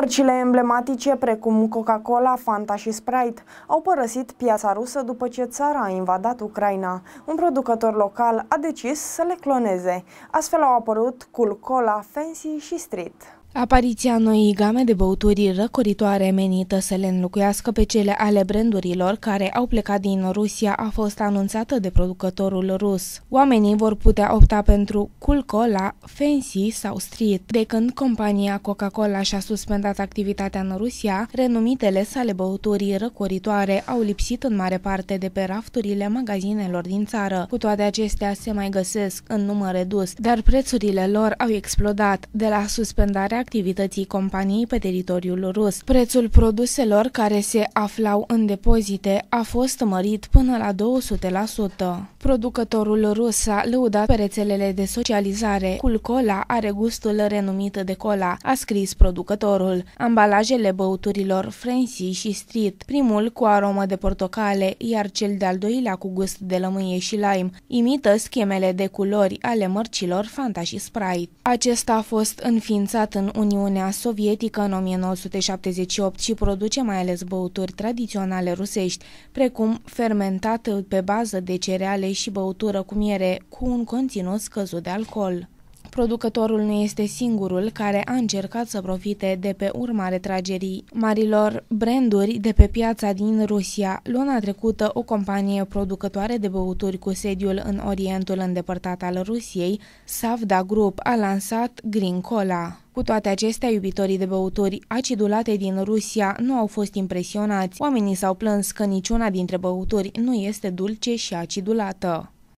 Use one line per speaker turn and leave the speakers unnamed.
Mărcile emblematice precum Coca-Cola, Fanta și Sprite au părăsit piața rusă după ce țara a invadat Ucraina. Un producător local a decis să le cloneze. Astfel au apărut Cool Cola, Fancy și Street. Apariția
noii game de băuturi răcoritoare menită să le înlocuiască pe cele ale brandurilor care au plecat din Rusia a fost anunțată de producătorul rus. Oamenii vor putea opta pentru Cool Cola, Fancy sau Street, de când compania Coca-Cola și-a suspendat suspendat activitatea în Rusia, renumitele sale băuturii răcoritoare au lipsit în mare parte de pe rafturile magazinelor din țară. Cu toate acestea se mai găsesc în număr redus, dar prețurile lor au explodat de la suspendarea activității companiei pe teritoriul rus. Prețul produselor care se aflau în depozite a fost mărit până la 200%. Producătorul rus a lăudat pe rețelele de socializare. Culcola are gustul renumit de cola, a scris producătorul alcool, ambalajele băuturilor Frenzy și Street, primul cu aromă de portocale, iar cel de-al doilea cu gust de lămâie și lime, imită schemele de culori ale mărcilor Fanta și Sprite. Acesta a fost înființat în Uniunea Sovietică în 1978 și produce mai ales băuturi tradiționale rusești, precum fermentată pe bază de cereale și băutură cu miere, cu un conținut scăzut de alcool producătorul nu este singurul care a încercat să profite de pe urma retragerii marilor branduri de pe piața din Rusia. Luna trecută, o companie producătoare de băuturi cu sediul în Orientul îndepărtat al Rusiei, Savda Group, a lansat Green Cola. Cu toate acestea, iubitorii de băuturi acidulate din Rusia nu au fost impresionați. Oamenii s-au plâns că niciuna dintre băuturi nu este dulce și acidulată.